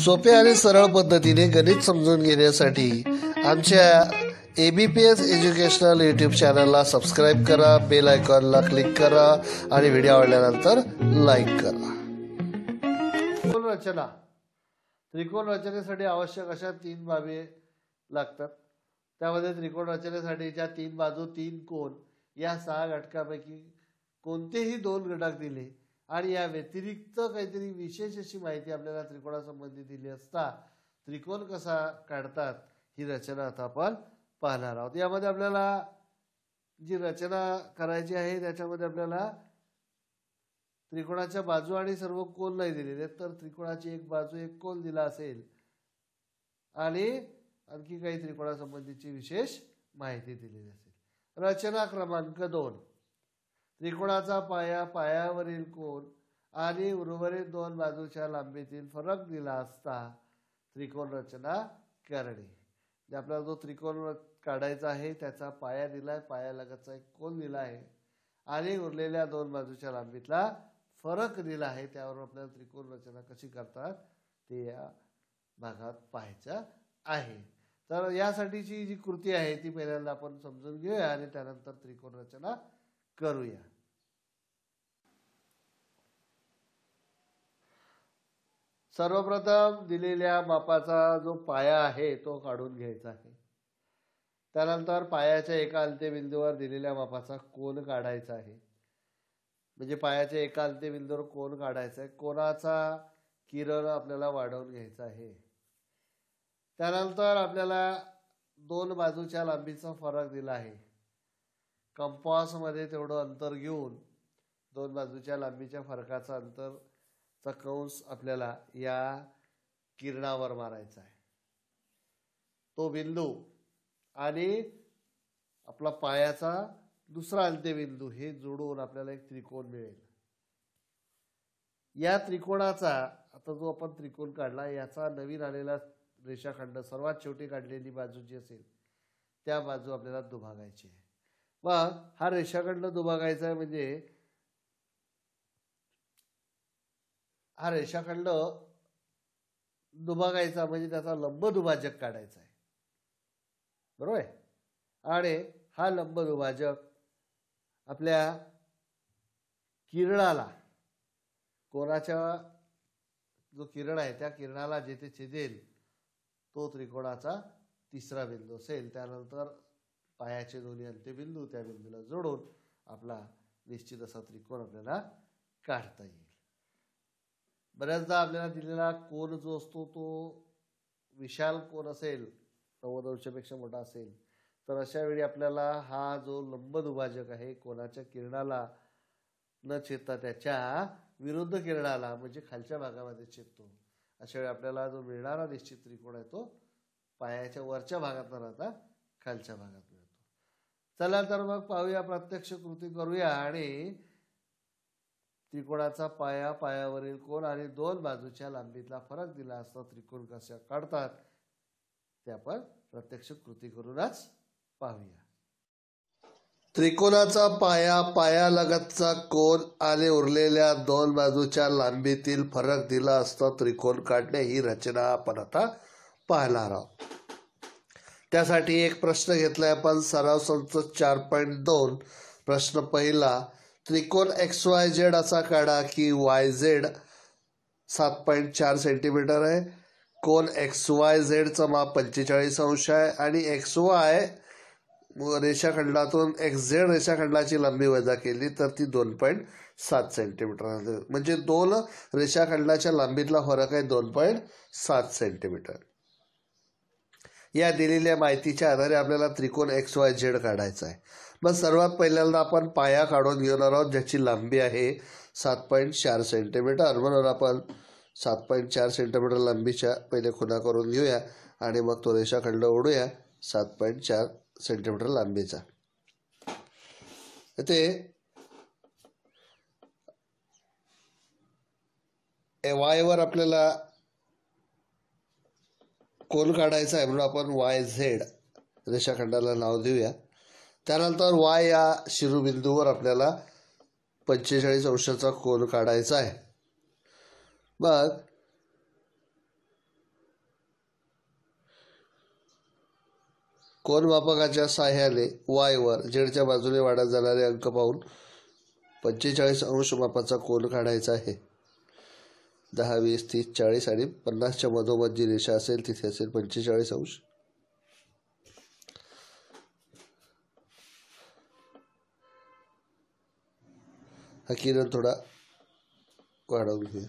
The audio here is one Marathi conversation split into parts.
सोप्या आणि सरळ पद्धतीने गणित समजून घेण्यासाठी आमच्या A B P S educational YouTube चॅनलला सबस्क्राईब करा बेल आयकॉनला क्लिक करा आणि व्हिडिओ आवडल्यानंतर लाईक करा त्रिकोण रचना त्रिकोण रचनेसाठी आवश्यक अशा तीन बाबी लागतात त्यामध्ये त्रिकोण ज्या तीन बाजू तीन कोण या सहा घटकापैकी कोणतेही दोन घटक दिले आणि या व्यतिरिक्त काहीतरी विशेष अशी माहिती आपल्याला त्रिकोणासंबंधी दिली असता त्रिकोण कसा काढतात ही रचना आता आपण पाहणार आहोत यामध्ये आपल्याला जी रचना करायची आहे त्याच्यामध्ये आपल्याला त्रिकोणाच्या बाजू आणि सर्व कोल नाही दिलेले तर त्रिकोणाची एक बाजू एक कोल दिला असेल आणि आणखी काही त्रिकोणासंबंधीची विशेष माहिती दिलेली असेल रचना क्रमांक दोन त्रिकोणाचा पाया पायावरील कोण आणि उर्वरित दोन बाजूच्या लांबीतील फरक दिला असता त्रिकोण रचना करणे जे आपल्याला जो त्रिकोण काढायचा आहे त्याचा पाया दिला आहे पायालगतचा एक कोण दिला आहे आणि उरलेल्या दोन बाजूच्या लांबीतला फरक दिला आहे त्यावर आपल्याला त्रिकोण रचना कशी करतात ते या भागात पाहायचं आहे तर यासाठीची जी कृती आहे ती पहिल्यांदा आपण समजून घेऊया आणि त्यानंतर त्रिकोण रचना करूया सर्वप्रथम दिलेल्या मापाचा जो पाया आहे तो काढून घ्यायचा आहे त्यानंतर पायाच्या एका अंत्यबिंदूवर दिलेल्या मापाचा कोन काढायचा आहे म्हणजे पायाच्या एका अंत्यबिंदूवर कोन काढायचा आहे कोणाचा किरण आपल्याला वाढवून घ्यायचा आहे त्यानंतर आपल्याला दोन बाजूच्या लांबीचा फरक दिला आहे कंपॉसमध्ये तेवढं अंतर घेऊन दोन बाजूच्या लांबीच्या फरकाचं अंतर चा कंस आपल्याला या किरणावर मारायचा आहे तो बिंदू आणि आपला पायाचा दुसरा बिंदू हे जोडून आपल्याला एक त्रिकोण मिळेल या त्रिकोणाचा आता जो आपण त्रिकोण काढला याचा नवीन आलेला रेषाखंड सर्वात शेवटी काढलेली बाजू जी असेल त्या बाजू आपल्याला दुभागायची आहे मग हा रेषाखंड दुभागायचा म्हणजे हा रेषाखंड दुभागायचा म्हणजे त्याचा लंब दुभाजक काढायचा आहे बरोबर आहे आणि हा लंब दुभाजक आपल्या किरणाला कोणाच्या जो किरण आहे त्या किरणाला जेथे छेदेल तो त्रिकोणाचा तिसरा बिंदू असेल त्यानंतर पायाचे दोन्ही अंत्यबिंदू त्या बिंदूला जोडून आपला निश्चित असा त्रिकोण आपल्याला काढता येईल बऱ्याचदा आपल्याला दिलेला कोन जो असतो तो विशाल कोन असेल नव्वद पेक्षा मोठा असेल तर अशा वेळी आपल्याला हा जो लंब दुभाजक आहे कोणाच्या किरणाला न छेदता त्याच्या विरुद्ध किरणाला म्हणजे खालच्या भागामध्ये छेदतो अशा वेळी आपल्याला जो मिळणारा निश्चित त्रिकोण आहे तो पायाच्या वरच्या भागात न राहता खालच्या भागात मिळतो चला तर मग पाहूया प्रत्यक्ष कृती करूया आणि त्रिकोणाचा पाया पायावरील कोण आणि दोन बाजूच्या लांबीतला फरक दिला असता त्रिकोण कशा काढतात ते आपण प्रत्यक्ष कृती करूनच पाहूया त्रिकोणाचा पाया पायालगतचा कोण आणि उरलेल्या दोन बाजूच्या लांबीतील फरक दिला असता त्रिकोण काढणे ही रचना आपण आता पाहणार आहोत त्यासाठी एक प्रश्न घेतलाय आपण सराव संच चार पॉईंट दोन प्रश्न पहिला त्रिकोण एक्स वाय झेड असा काढा की वाय झेड सात पॉईंट चार सेंटीमीटर आहे कोण एक्स वाय झेडचं माप पंचेचाळीस अंश आहे आणि एक्स वाय रेषाखंडातून एक्स झेड रेषाखंडाची लांबी वजा केली तर ती दोन पॉईंट सात सेंटीमीटर म्हणजे दोन रेषाखंडाच्या लांबीतला फरक आहे दोन पॉईंट सात सेंटीमीटर या दिलेल्या माहितीच्या आधारे आपल्याला त्रिकोण एक्स वाय झेड काढायचा आहे मग सर्वात पहिल्यांदा आपण पाया काढून घेणार आहोत ज्याची लांबी आहे सात पॉईंट चार सेंटीमीटर म्हणून आपण सात पॉईंट चार सेंटीमीटर लांबीच्या पहिले खुना करून घेऊया आणि मग तो रेषाखंड ओढूया सात पॉईंट चार सेंटीमीटर लांबीचा ते वायवर आपल्याला कोल काढायचा आहे म्हणून आपण वाय झेड रेषाखंडाला नाव देऊया त्यानंतर वाय या शिरूबिंदूवर आपल्याला पंचेचाळीस अंशाचा कोल काढायचा आहे मग कोल मापकाच्या साह्याने वायवर झेडच्या बाजूने वाढत जाणारे अंक पाहून पंचेचाळीस अंश मापाचा कोल काढायचा आहे दहा वीस तीस चाळीस आणि पन्नासच्या मधोमध जी रेषा असेल तिथे असेल पंचेचाळीस अंश हा किरण थोडा वाढवून घे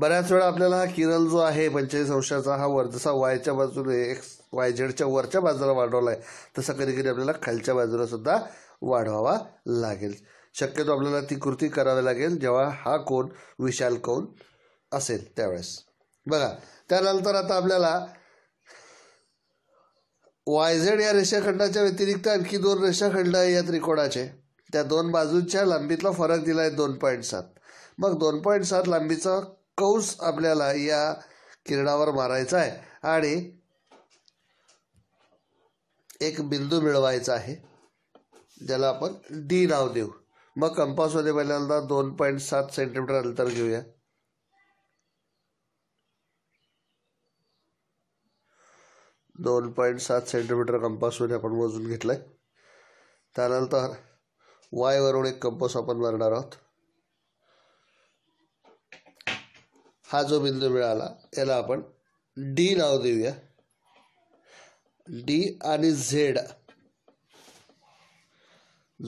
बऱ्याच वेळा आपल्याला हा किरण जो आहे पंचेचाळीस अंशाचा हा वर जसा वायच्या बाजूने एक्स वाय झेडच्या वरच्या बाजूला वाढवला आहे तसा कधी कधी आपल्याला खालच्या बाजूला सुद्धा वाढवावा लागेल शक्यतो आपल्याला ती कृती करावी लागेल जेव्हा हा कोण विशाल कोन असेल त्यावेळेस बघा त्यानंतर आता आपल्याला वायझेड या रेषाखंडाच्या व्यतिरिक्त आणखी दोन रेषाखंड आहे या त्रिकोणाचे त्या दोन बाजूंच्या लांबीतला फरक दिला आहे दोन पॉईंट सात मग दोन पॉईंट सात लांबीचा कौस आपल्याला या किरणावर मारायचा आहे आणि एक बिंदू मिळवायचा आहे ज्याला आपण डी नाव देऊ मग कंपासमध्ये पहिल्यांदा दोन पॉईंट सात सेंटीमीटर अंतर घेऊया दोन पॉईंट सात सेंटीमीटर कंपासमध्ये आपण मोजून घेतलं आहे त्यानंतर वायवरून एक कंपास आपण मारणार आहोत हा जो बिंदू मिळाला याला आपण डी नाव देऊया डी आणि झेड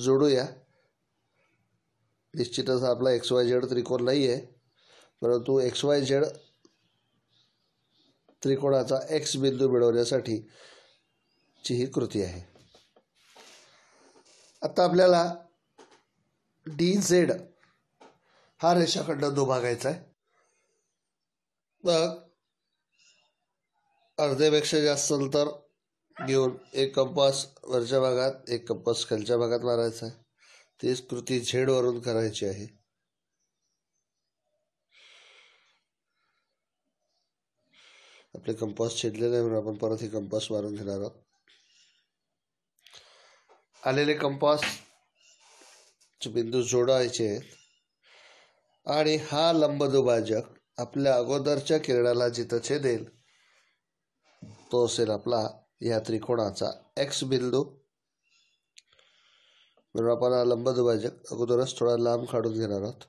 जोडूया निश्चितच आपला एक्स वाय झेड त्रिकोण नाही आहे परंतु एक्स वाय झेड त्रिकोणाचा एक्स बिंदू मिळवण्यासाठी ची ही कृती आहे आता आपल्याला डी झेड हा रेषाखंड दुभागायचा आहे मग अर्धेपेक्षा जास्त अंतर घेऊन एक कंपास वरच्या भागात एक कंपास खालच्या भागात मारायचा आहे तीच कृती झेडवरून करायची आहे आपले कंपास छेडलेले आहे म्हणून आपण परत हे कंपास मारून घेणार आहोत आलेले कंपास बिंदू जोडायचे आहेत आणि हा लंब दुभाजक आपल्या अगोदरच्या किरणाला जिथं छेदेल तो असेल आपला या त्रिकोणाचा एक्स बिंदू हा लंब दुभाजक अगोदरच थोडा लांब काढून घेणार आहोत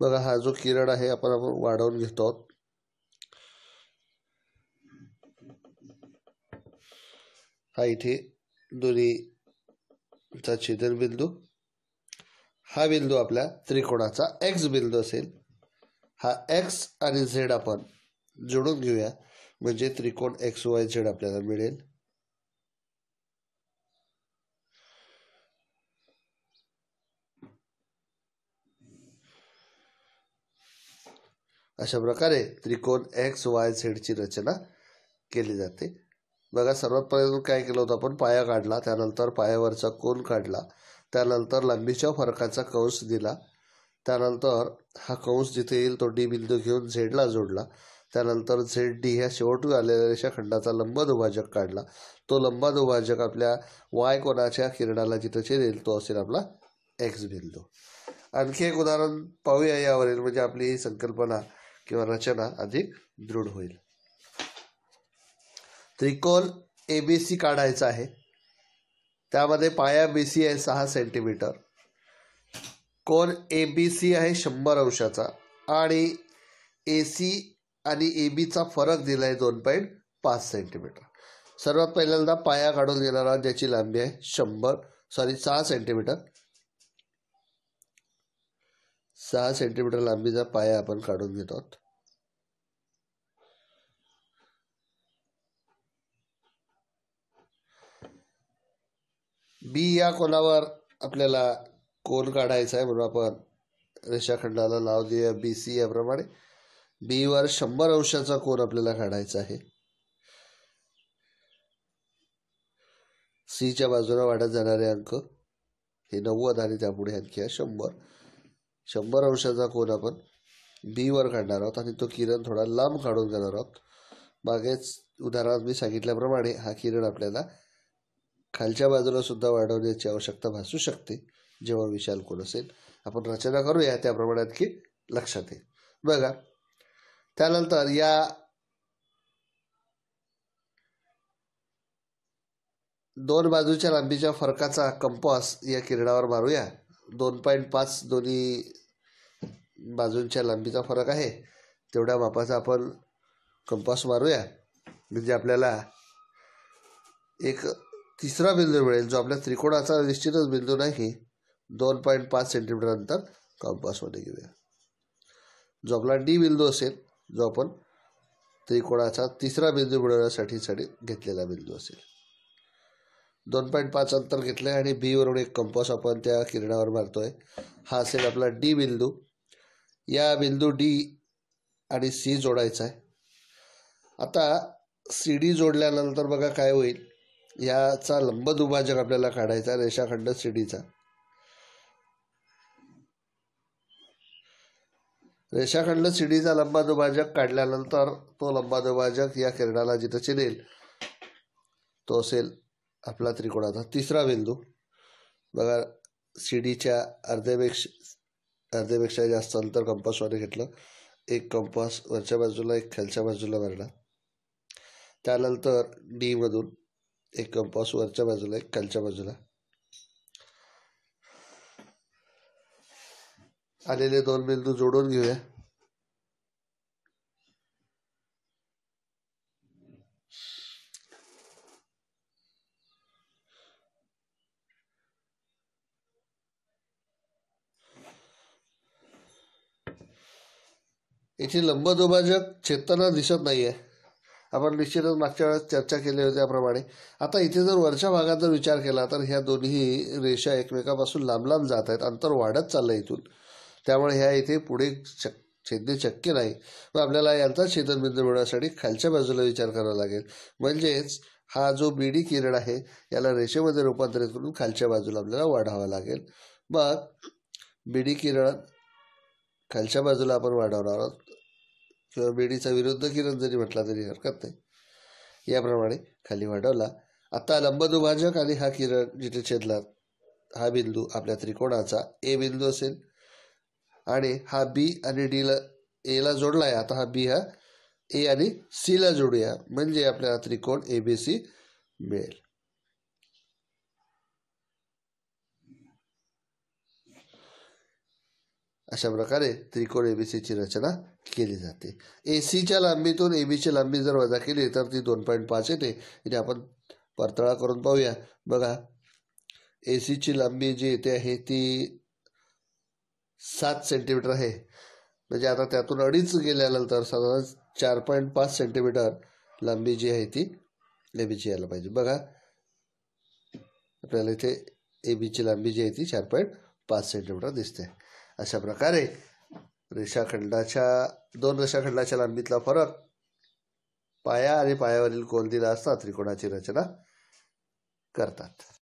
बघा हा जो किरण आहे आपण आपण वाढवून घेतो आहोत हा इथे दोन्हीचा बिंदू हा बिंदू आपल्या त्रिकोणाचा एक्स बिंदू असेल हा एक्स आणि झेड आपण जोडून घेऊया म्हणजे त्रिकोण एक्स वाय झेड आपल्याला मिळेल अशा प्रकारे त्रिकोण एक्स वाय झेडची रचना केली जाते बघा सर्वात पहिले काय केलं होतं आपण पाया काढला त्यानंतर पायावरचा कोण काढला त्यानंतर लांबीच्या फरकाचा कंस दिला त्यानंतर हा कंस जिथे येईल तो डी बिंदू घेऊन झेडला जोडला त्यानंतर झेड डी ह्या शेवटून आलेल्या खंडाचा लंब दुभाजक काढला तो लंबा दुभाजक आपल्या वाय कोणाच्या किरणाला जिथं छेदेल तो असेल आपला एक्स बिंदू आणखी एक उदाहरण पाहूया यावरील म्हणजे आपली ही संकल्पना किंवा रचना अधिक दृढ होईल त्रिकोण एबीसी काढायचा आहे त्यामध्ये पाया बी सी आहे सहा सेंटीमीटर कोण ए बी सी आहे शंभर अंशाचा आणि ए सी आणि ए बीचा फरक दिला आहे दोन पॉईंट पाच सेंटीमीटर सर्वात पहिल्यांदा पाया काढून घेणार आहोत ज्याची लांबी आहे शंभर सॉरी सहा सेंटीमीटर सहा सेंटीमीटर लांबीचा पाया आपण काढून घेतो आहोत बी या कोणावर आपल्याला कोण काढायचा आहे म्हणून आपण रेषाखंडाला लाव देऊया बी सी याप्रमाणे बीवर शंभर अंशाचा कोण आपल्याला काढायचा आहे सीच्या बाजूला वाढत जाणारे अंक हे नव्वद आणि त्यापुढे आणखी आहे शंभर शंभर अंशाचा कोण आपण बीवर काढणार आहोत आणि तो किरण थोडा लांब काढून घेणार आहोत मागेच उदाहरणात मी सांगितल्याप्रमाणे हा किरण आपल्याला खालच्या बाजूला सुद्धा वाढवण्याची आवश्यकता भासू शकते जेव्हा विशाल कोण असेल आपण रचना करूया त्याप्रमाणे की लक्षात येईल बघा त्यानंतर या दोन बाजूच्या लांबीच्या फरकाचा कंपास या किरणावर मारूया दोन पॉईंट पाच दोन्ही बाजूंच्या लांबीचा फरक आहे तेवढ्या मापाचा आपण कंपास मारूया म्हणजे आपल्याला एक तिसरा बिंदू मिळेल जो आपल्या त्रिकोणाचा निश्चितच बिंदू नाही दोन पॉईंट पाच सेंटीमीटर अंतर कंपासमध्ये घेऊया जो आपला डी बिंदू असेल जो आपण त्रिकोणाचा तिसरा बिंदू मिळवण्यासाठी घेतलेला बिंदू असेल दोन पॉईंट पाच अंतर घेतलं आहे आणि बीवरून एक कंपास आपण त्या किरणावर मारतो आहे हा असेल आपला डी बिंदू या बिंदू डी आणि सी जोडायचा आहे आता सी डी जोडल्यानंतर बघा काय होईल याचा लंब दुभाजक आपल्याला काढायचा रेषाखंड सीडीचा रेषाखंड सीडीचा लंबा दुभाजक काढल्यानंतर तो लंबा दुभाजक या किरणाला जिथं चिनेल तो असेल आपला त्रिकोणाचा तिसरा बिंदू बघा सीडीच्या अर्ध्यापेक्षा अर्ध्यापेक्षा जास्त अंतर कंपासवाने घेतलं एक कंपास वरच्या बाजूला एक खालच्या बाजूला मारला त्यानंतर डीमधून एक कंपास वरच्या बाजूला एक खालच्या बाजूला आलेले दोन बिंदू जोडून घेऊया इथे लंबदुभाजक छेदताना दिसत नाहीये आपण निश्चितच मागच्या वेळेस चर्चा केली होती त्याप्रमाणे आता इथे जर वरच्या भागात जर विचार केला तर ह्या दोन्ही रेषा एकमेकापासून लांब लांब जात आहेत अंतर वाढत चाललं आहे इथून त्यामुळे ह्या इथे पुढे शक छेदणे शक्य नाही मग आपल्याला यांचा छेदनबिंदू मिळवण्यासाठी खालच्या बाजूला विचार करावा लागेल म्हणजेच हा जो बीडी किरण आहे याला रेषेमध्ये रूपांतरित करून खालच्या बाजूला आपल्याला वाढावा लागेल मग बीडी किरण खालच्या बाजूला आपण वाढवणार आहोत किंवा बेडीचा विरुद्ध किरण जरी म्हटला तरी हरकत नाही याप्रमाणे खाली वाढवला आता लंबदुभाजक आणि हा किरण जिथे छेदला हा बिंदू आपल्या त्रिकोणाचा ए बिंदू असेल आणि हा बी आणि डीला एला जोडला आहे आता हा बी हा ए आणि सीला जोडूया म्हणजे आपल्याला त्रिकोण ए बी सी मिळेल अशा प्रकारे त्रिकोण एबीसीची रचना केली जाते ए सीच्या लांबीतून ए बीची लांबी जर वजा केली तर ती दोन पॉईंट पाच येते इथे आपण परतळा करून पाहूया बघा ए सीची लांबी जी येते आहे ती सात सेंटीमीटर आहे म्हणजे आता त्यातून अडीच गेल्यानंतर साधारण चार पॉईंट पाच सेंटीमीटर लांबी जी आहे ती ए बीची यायला पाहिजे बघा आपल्याला इथे ए बीची लांबी जी आहे ती चार पॉईंट पाच सेंटीमीटर दिसते अशा प्रकारे रेषाखंडाच्या दोन रेषाखंडाच्या लांबीतला फरक पाया आणि पायावरील कोल दिला असता त्रिकोणाची रचना करतात